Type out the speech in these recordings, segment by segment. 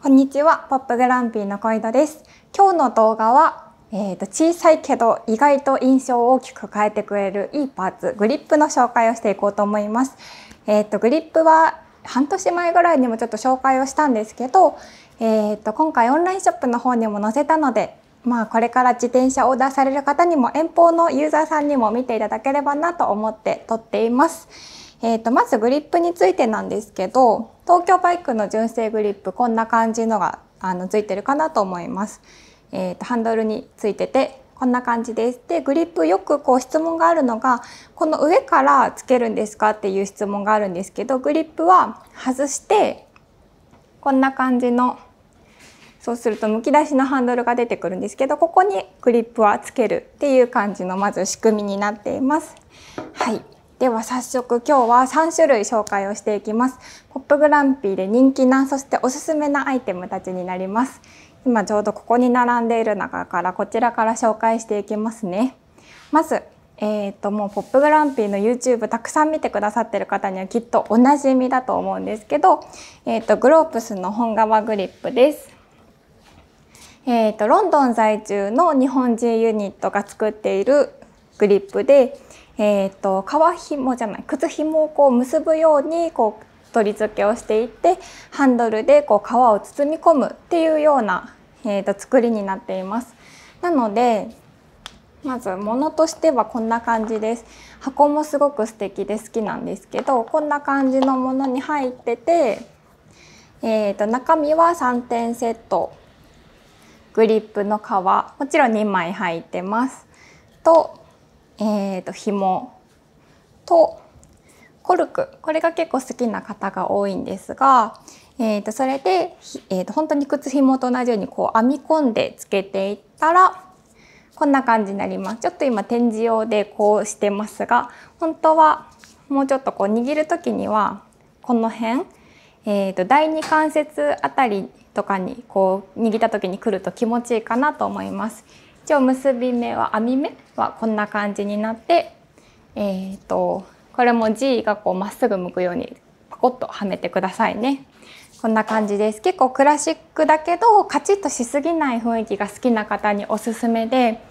こんにちは、ポップグランピーの小井戸です。今日の動画は、えーと、小さいけど意外と印象を大きく変えてくれるいいパーツ、グリップの紹介をしていこうと思います。えーと、グリップは半年前ぐらいにもちょっと紹介をしたんですけど、えーと、と今回オンラインショップの方にも載せたので、まあ、これから自転車をオーダーされる方にも遠方のユーザーさんにも見ていただければなと思って撮っています。えー、とまずグリップについてなんですけど東京バイクの純正グリップこんな感じのがあのついてるかなと思います。えー、とハンドルについててこんな感じです。でグリップよくこう質問があるのがこの上からつけるんですかっていう質問があるんですけどグリップは外してこんな感じのそうするとむき出しのハンドルが出てくるんですけどここにグリップはつけるっていう感じのまず仕組みになっています。はいでは早速今日は3種類紹介をしていきますポップグランピーで人気なそしておすすめなアイテムたちになります今ちょうどここに並んでいる中からこちらから紹介していきますねまずえーと、もう「ポップグランピー」の YouTube たくさん見てくださってる方にはきっとおなじみだと思うんですけど、えーと、グロープスの本革グリップです。えーとロンドン在住の日本人ユニットが作っているグリップで、えーと、革ひもじゃない靴ひもをこう結ぶようにこう取り付けをしていってハンドルでこう革を包み込むっていうような、えーと、作りになっています。なのでまず物としてはこんな感じです。箱もすごく素敵で好きなんですけどこんな感じのものに入ってて、えーと、と中身は3点セットグリップの革もちろん2枚入ってます。とえー、と紐とコルクこれが結構好きな方が多いんですが、えー、とそれで、えー、と本当に靴紐と同じようにこう編み込んでつけていったらこんな感じになりますちょっと今展示用でこうしてますが本当はもうちょっとこう握る時にはこの辺、えー、と第二関節あたりとかにこう握った時にくると気持ちいいかなと思います。一応結び目は編み目はこんな感じになってえっ、ー、とこれも G がこうまっすぐ向くようにパコッとはめてくださいね。こんな感じです。結構クラシックだけどカチッとしすぎない雰囲気が好きな方におすすめで、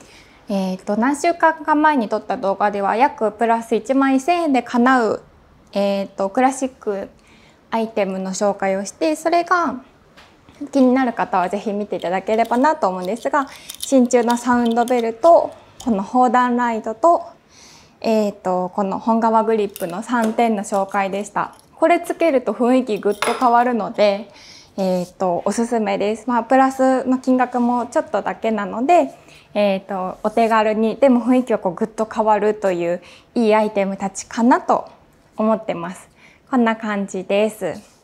えーと、何週間か前に撮った動画では約プラス1万1,000円で叶う、えーとクラシックアイテムの紹介をしてそれが気になる方は是非見ていただければなと思うんですが真鍮のサウンドベルとこの砲弾ライトと,、えーと、この本革グリップの3点の紹介でした。これつけると雰囲気ぐっと変わるので、えーと、おすすめです、まあ、プラスの金額もちょっとだけなので、えーと、お手軽にでも雰囲気はこうぐっと変わるといういいアイテムたちかなと思ってます。こんな感じです。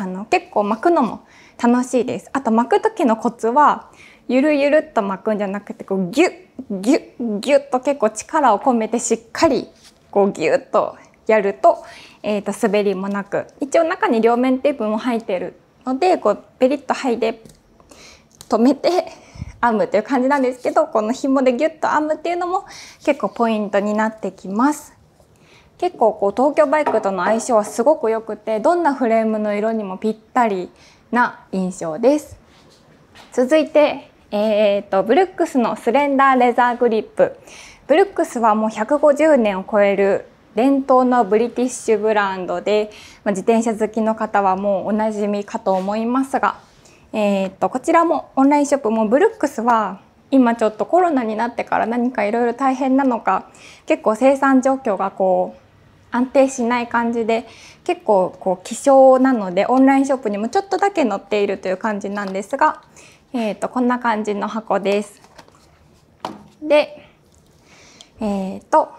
あの結構巻くのも楽しいです。あと巻く時のコツはゆるゆるっと巻くんじゃなくてこうギュッギュッギュッと結構力を込めてしっかりこうギュッとやると,、えー、と滑りもなく一応中に両面テープも入ってるのでこうペリッと剥いで止めて編むという感じなんですけどこの紐でギュッと編むっていうのも結構ポイントになってきます。結構こう東京バイクとの相性はすごく良くてどんなフレームの色にもぴったりな印象です。続いて、えーと、とブルックスのスレンダーレザーグリップブルックスはもう150年を超える伝統のブリティッシュブランドで、まあ、自転車好きの方はもうおなじみかと思いますが、えーと、とこちらもオンラインショップもブルックスは今ちょっとコロナになってから何かいろいろ大変なのか結構生産状況がこう安定しない感じで結構こう希少なのでオンラインショップにもちょっとだけ載っているという感じなんですが、えーと、こんな感じの箱です。で、えっ、ー、と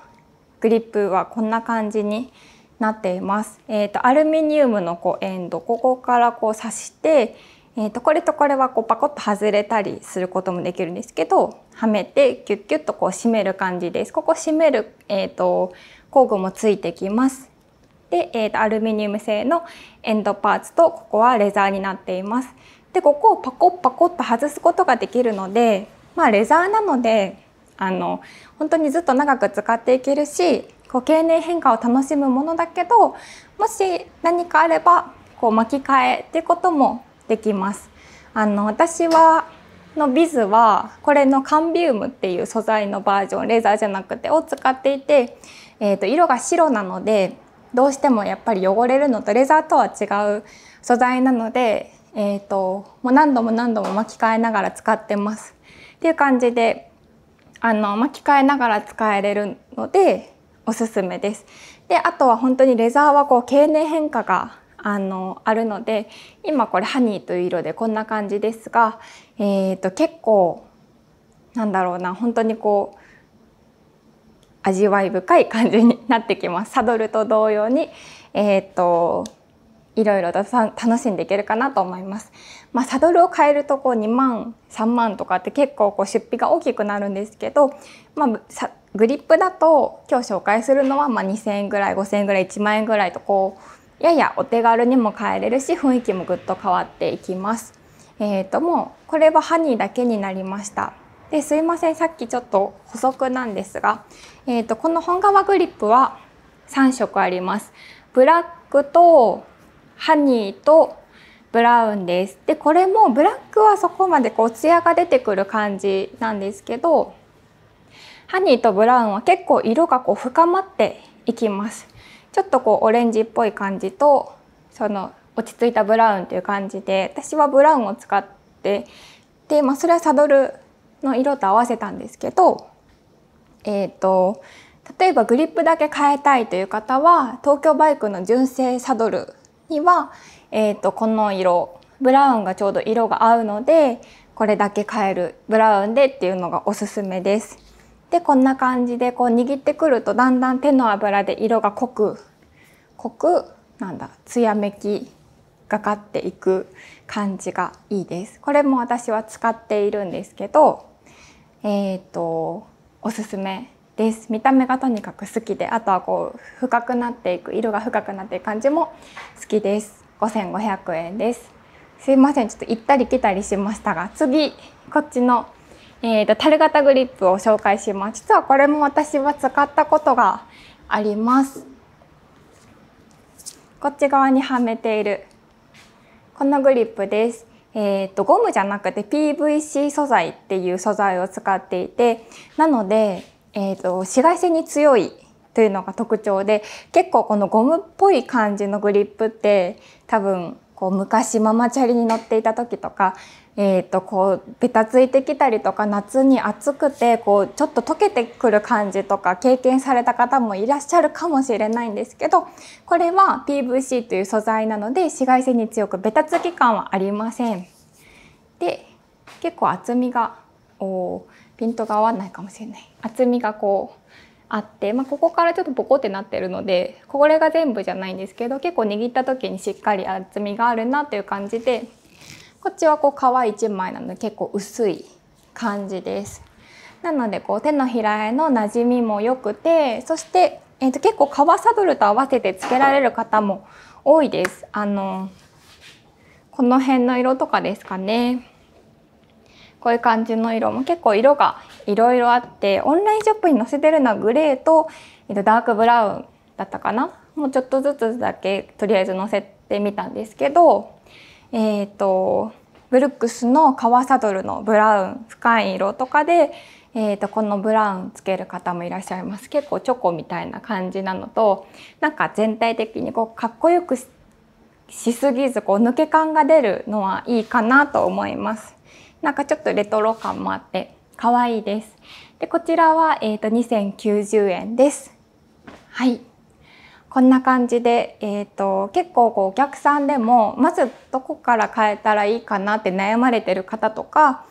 グリップはこんな感じになっています。えー、とアルミニウムのこうエンドここからこう刺して、えっ、ー、とこれとこれはこうパコッと外れたりすることもできるんですけどはめてキュッキュッとこう締める感じです。ここ締める、えっと工具もついてきます。で、えー、とアルミニウム製のエンドパーツとここはレザーになっています。でここをパコッパコッと外すことができるので、まあ、レザーなのであの本当にずっと長く使っていけるしこう経年変化を楽しむものだけどもし何かあればこう巻き替えってこともできます。あの私はのビズはこれのカンビウムっていう素材のバージョンレーザーじゃなくてを使っていて、えー、と色が白なのでどうしてもやっぱり汚れるのとレザーとは違う素材なので、えーと、ともう何度も何度も巻き替えながら使ってます。っていう感じであの巻き替えながら使えれるのでおすすめです。であとは本当にレザーはこう経年変化があのあるので今これハニーという色でこんな感じですが、えーと、結構なんだろうな本当にこう味わい深い感じになってきます。サドルと同様に、えーと、といろいろと楽しんでいけるかなと思います。まあ、サドルを変えるとこう2万3万とかって結構こう出費が大きくなるんですけど、まあ、グリップだと今日紹介するのはまあ2,000円ぐらい5,000円ぐらい1万円ぐらいとこうややお手軽にも変えれるし雰囲気もぐっと変わっていきます。えーと、もうこれはハニーだけになりました。ですいませんさっきちょっと補足なんですが、えーと、とこの本革グリップは3色あります。ブラックとハニーとブラウンです。でこれもブラックはそこまでこう艶が出てくる感じなんですけどハニーとブラウンは結構色がこう深まっていきます。ちょっとこうオレンジっぽい感じとその落ち着いたブラウンという感じで私はブラウンを使ってで、まあ、それはサドルの色と合わせたんですけど、えーと、例えばグリップだけ変えたいという方は東京バイクの純正サドルには、えーとこの色ブラウンがちょうど色が合うのでこれだけ変えるブラウンでっていうのがおすすめです。でこんな感じでこう握ってくるとだんだん手の油で色が濃く濃くなんだ艶めきがかっていく感じがいいです。これも私は使っているんですけど、えっ、ー、とおすすめです。見た目がとにかく好きで、あとはこう深くなっていく色が深くなっていく感じも好きです。5500円です。すいません、ちょっと行ったり来たりしましたが、次こっちのえーと、と樽型グリップを紹介します。実はこれも私は使ったことがあります。こっち側にはめているこのグリップです。えーと、とゴムじゃなくて PVC 素材っていう素材を使っていてなので、えーと紫外線に強いというのが特徴で結構このゴムっぽい感じのグリップって多分こう昔ママチャリに乗っていた時とかえーと、こうべたついてきたりとか夏に暑くてこうちょっと溶けてくる感じとか経験された方もいらっしゃるかもしれないんですけどこれは PVC という素材なので紫外線に強くべたつき感はありません。で結構厚みがおピントが合わないかもしれない厚みがこうあって、まあ、ここからちょっとボコってなってるのでこれが全部じゃないんですけど結構握った時にしっかり厚みがあるなという感じで。こっちはこう皮一枚なので結構薄い感じです。なのでこう手のひらへの馴染みも良くてそして、えっと結構皮サドルと合わせてつけられる方も多いです。あのこの辺の色とかですかね。こういう感じの色も結構色がいろいろあってオンラインショップに載せてるのはグレーと、えっとダークブラウンだったかなもうちょっとずつだけとりあえず載せてみたんですけどえっ、ー、とブルックスの革サドルのブラウン深い色とかで、えー、とこのブラウンつける方もいらっしゃいます結構チョコみたいな感じなのとなんか全体的にこうかっこよくしすぎずこう抜け感が出るのはいいかなと思いますなんかちょっとレトロ感もあって可愛いですでこちらは、えー、と2090円ですはいこんな感じで、えーと、結構こうお客さんでもまずどこから変えたらいいかなって悩まれてる方とか、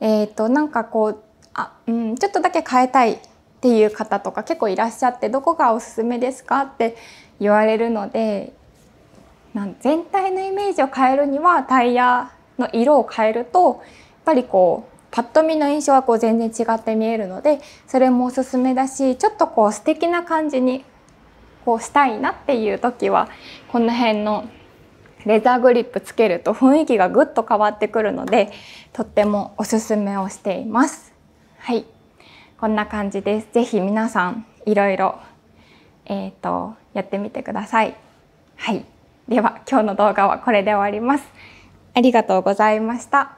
えーと、となんかこうあ、うん、ちょっとだけ変えたいっていう方とか結構いらっしゃってどこがおすすめですかって言われるのでなん全体のイメージを変えるにはタイヤの色を変えるとやっぱりこうパッと見の印象はこう全然違って見えるのでそれもおすすめだしちょっとこう素敵な感じにこうしたいなっていう時はこの辺のレザーグリップつけると雰囲気がぐっと変わってくるのでとってもおすすめをしています。はい、こんな感じです。是非皆さんいろいろ、えーとやってみてください。はい、では今日の動画はこれで終わります。ありがとうございました。